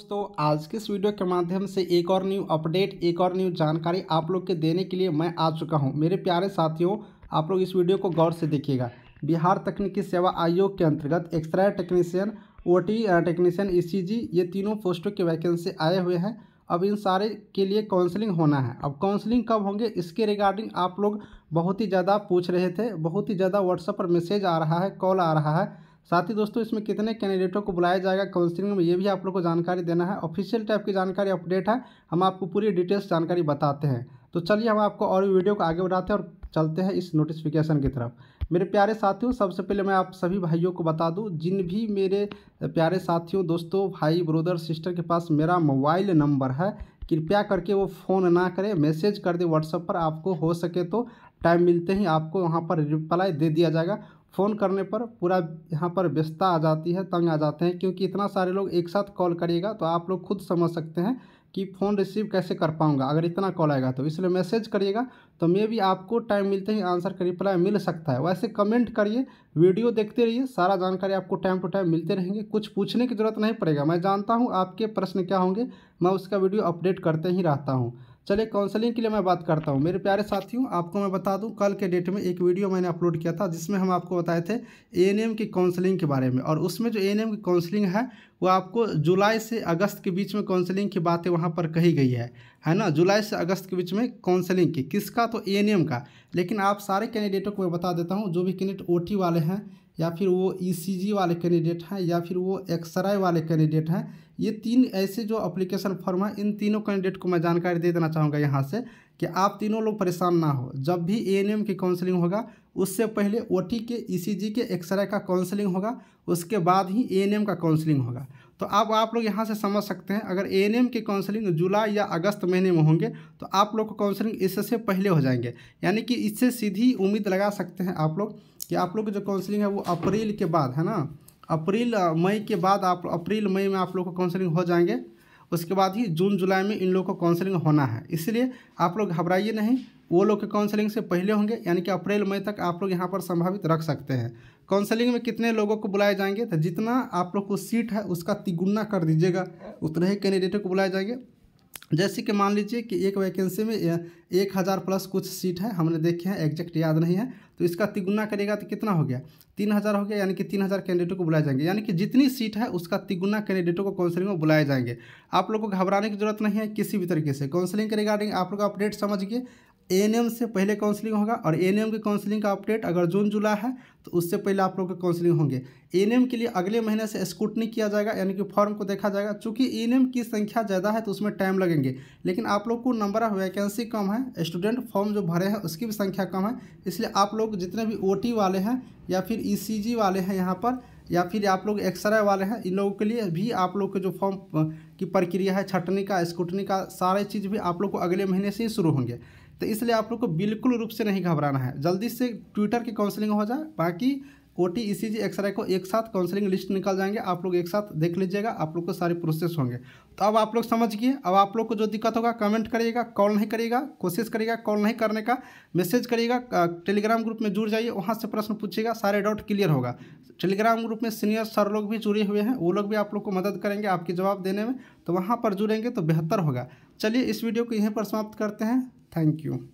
दोस्तों आज के इस वीडियो के माध्यम से एक और न्यू अपडेट एक और न्यू जानकारी आप लोग के देने के लिए मैं आ चुका हूं मेरे प्यारे साथियों आप लोग इस वीडियो को गौर से देखिएगा बिहार तकनीकी सेवा आयोग के अंतर्गत x-ray technician O technician E ये तीनों पोस्टों की वैकेंसी आए हुए हैं अब इन सारे के लिए काउंसलिंग होना है अब काउंसलिंग कब होंगे इसके रिगार्डिंग आप लोग बहुत ही ज़्यादा पूछ रहे थे बहुत ही ज़्यादा व्हाट्सएप पर मैसेज आ रहा है कॉल आ रहा है साथ ही दोस्तों इसमें कितने कैंडिडेटों को बुलाया जाएगा काउंसिलिंग में ये भी आप लोग को जानकारी देना है ऑफिशियल टाइप की जानकारी अपडेट है हम आपको पूरी डिटेल्स जानकारी बताते हैं तो चलिए हम आपको और वीडियो को आगे बढ़ाते हैं और चलते हैं इस नोटिफिकेशन की तरफ मेरे प्यारे साथियों सबसे पहले मैं आप सभी भाइयों को बता दूं जिन भी मेरे प्यारे साथियों दोस्तों भाई ब्रोदर सिस्टर के पास मेरा मोबाइल नंबर है कृपया करके वो फ़ोन ना करें मैसेज कर दें व्हाट्सएप पर आपको हो सके तो टाइम मिलते ही आपको वहाँ पर रिप्लाई दे दिया जाएगा फ़ोन करने पर पूरा यहाँ पर व्यस्तता आ जाती है तंग आ जाते हैं क्योंकि इतना सारे लोग एक साथ कॉल करिएगा तो आप लोग खुद समझ सकते हैं कि फ़ोन रिसीव कैसे कर पाऊँगा अगर इतना कॉल आएगा तो इसलिए मैसेज करिएगा तो मे भी आपको टाइम मिलते ही आंसर का रिप्लाई मिल सकता है वैसे कमेंट करिए वीडियो देखते रहिए सारा जानकारी आपको टाइम टू टाइम मिलते रहेंगे कुछ पूछने की ज़रूरत नहीं पड़ेगा मैं जानता हूँ आपके प्रश्न क्या होंगे मैं उसका वीडियो अपडेट करते ही रहता हूँ चलिए काउंसलिंग के लिए मैं बात करता हूँ मेरे प्यारे साथियों आपको मैं बता दूँ कल के डेट में एक वीडियो मैंने अपलोड किया था जिसमें हम आपको बताए थे एएनएम की काउंसलिंग के बारे में और उसमें जो एएनएम की काउंसलिंग है वो आपको जुलाई से अगस्त के बीच में काउंसलिंग की बातें वहाँ पर कही गई है है ना जुलाई से अगस्त के बीच में काउंसलिंग की किसका तो ए का लेकिन आप सारे कैंडिडेटों को मैं बता देता हूँ जो भी कैंडिडेट ओ वाले हैं या फिर वो ईसीजी e वाले कैंडिडेट हैं या फिर वो एक्सरे वाले कैंडिडेट हैं ये तीन ऐसे जो अप्लीकेशन फॉर्म हैं इन तीनों कैंडिडेट को मैं जानकारी दे देना चाहूँगा यहाँ से कि आप तीनों लोग परेशान ना हो जब भी ए की काउंसलिंग होगा उससे पहले ओ के ई e के एक्सरे का काउंसलिंग होगा उसके बाद ही ए का काउंसलिंग होगा तो आप आप लोग यहाँ से समझ सकते हैं अगर ए के काउंसलिंग जुलाई या अगस्त महीने में होंगे तो आप लोग को काउंसलिंग इससे पहले हो जाएंगे यानी कि इससे सीधी उम्मीद लगा सकते हैं आप लोग कि आप लोग की जो काउंसलिंग है वो अप्रैल के बाद है ना अप्रैल मई के बाद आप अप्रैल मई में आप लोग को काउंसलिंग हो जाएंगे उसके बाद ही जून जुलाई में इन लोगों को काउंसलिंग होना है इसलिए आप लोग घबराइए नहीं वो लोग के काउंसलिंग से पहले होंगे यानी कि अप्रैल मई तक आप लोग यहाँ पर संभावित रख सकते हैं काउंसलिंग में कितने लोगों को बुलाए जाएंगे तो जितना आप लोग को सीट है उसका तिगुना कर दीजिएगा उतने ही कैंडिडेटों को बुलाए जाएंगे जैसे कि मान लीजिए कि एक वैकेंसी में एक हज़ार प्लस कुछ सीट है हमने देखे हैं एग्जैक्ट याद नहीं है तो इसका तिगुना करेगा तो कितना हो गया तीन हज़ार हो गया यानी कि तीन हज़ार कैंडिडेटों को बुलाए जाएंगे यानी कि जितनी सीट है उसका तिगुना कैंडिडेटों को काउंसलिंग में बुलाए जाएंगे आप लोग को घबराने की जरूरत नहीं है किसी भी तरीके से काउंसलिंग के रिगार्डिंग आप लोग अपडेट समझिए एएनएम से पहले काउंसलिंग होगा और एएनएम के काउंसलिंग का अपडेट अगर जून जुलाई है तो उससे पहले आप लोग के काउंसलिंग होंगे एएनएम के लिए अगले महीने से स्कूटनी किया जाएगा यानी कि फॉर्म को देखा जाएगा चूंकि एएनएम की संख्या ज़्यादा है तो उसमें टाइम लगेंगे लेकिन आप लोग को नंबर ऑफ वैकेंसी कम है स्टूडेंट फॉर्म जो भरे हैं उसकी भी संख्या कम है इसलिए आप लोग जितने भी ओ वाले हैं या फिर ई e वाले हैं यहाँ पर या फिर आप लोग एक्सरे वाले हैं इन लोगों के लिए भी आप लोग के जो फॉर्म की प्रक्रिया है छटनी का स्कूटनी का सारे चीज़ भी आप लोग को अगले महीने से ही शुरू होंगे तो इसलिए आप लोग को बिल्कुल रूप से नहीं घबराना है जल्दी से ट्विटर की काउंसलिंग हो जाए बाकी ओ टी ई सी जी एक्सरे को एक साथ काउंसलिंग लिस्ट निकल जाएंगे आप लोग एक साथ देख लीजिएगा आप लोग को सारे प्रोसेस होंगे तो अब आप लोग समझिए अब आप लोग को जो दिक्कत होगा कमेंट करिएगा कॉल नहीं करिएगा कोशिश करिएगा कॉल नहीं करने का मैसेज करिएगा टेलीग्राम ग्रुप में जुड़ जाइए वहाँ से प्रश्न पूछिएगा सारे डाउट क्लियर होगा टेलीग्राम ग्रुप में सीनियर सर लोग भी जुड़े हुए हैं वो लोग भी आप लोग को मदद करेंगे आपके जवाब देने में तो वहाँ पर जुड़ेंगे तो बेहतर होगा चलिए इस वीडियो को यहीं पर समाप्त करते हैं Thank you.